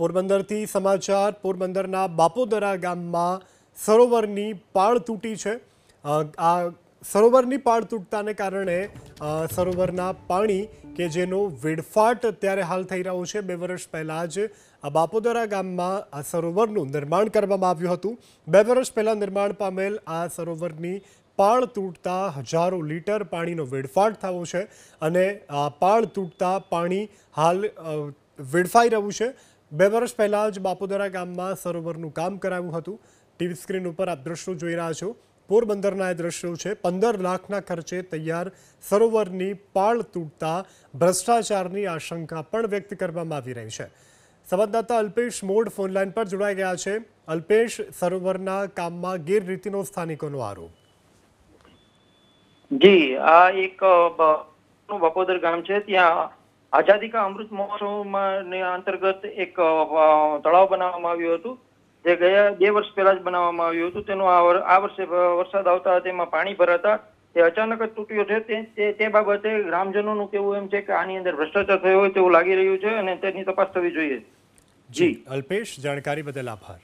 પોરબંદરથી સમાચાર પોરબંદરના બાપોદરા ગામમાં સરોવરની પાળ તૂટી છે આ સરોવરની પાળ તૂટતાને કારણે સરોવરના પાણી કે જેનો વેડફાટ અત્યારે હાલ થઈ રહ્યો છે બે વર્ષ પહેલાં જ આ બાપોદરા ગામમાં આ સરોવરનું નિર્માણ કરવામાં આવ્યું હતું બે વર્ષ પહેલાં નિર્માણ પામેલ આ સરોવરની પાળ તૂટતા હજારો લીટર પાણીનો વેડફાટ થયો છે અને આ પાળ તૂટતા પાણી હાલ વેડફાઈ રહ્યું છે બે વર્ષ પહેલા જ બાપુદરા ગામમાં સરોવરનું કામ કરાવ્યું હતું ટીવી સ્ક્રીન ઉપર આપ દ્રશ્યો જોઈ રહ્યા છો પોરબંદરના એ દ્રશ્યો છે પંદર લાખના ખર્ચે તૈયાર સરોવરની પાળ તૂટતા ભ્રષ્ટાચારની આશંકા પણ વ્યક્ત કરવામાં આવી રહી છે સંવાદદાતા અલ્પેશ મોડ ફોનલાઈન પર જોડાઈ ગયા છે અલ્પેશ સરોવરના કામમાં ગેરરીતિનો સ્થાનિકોનો આરોપ જી આ એક બપોદર ગામ છે ત્યાં આઝાદી કા અમૃત મહોત્સવમાં અંતર્ગત એક તળાવ બનાવવામાં આવ્યું હતું જે ગયા બે વર્ષ પહેલા જ બનાવવામાં આવ્યું હતું તેનું આ વર્ષે વરસાદ આવતા તેમાં પાણી ભરાતા તે અચાનક જ તૂટ્યો છે તે બાબતે ગ્રામજનોનું કેવું એમ છે કે આની અંદર ભ્રષ્ટાચાર થયો હોય તેવું લાગી રહ્યું છે અને તેની તપાસ થવી જોઈએ જી અલ્પેશ જાણકારી બદલ આભાર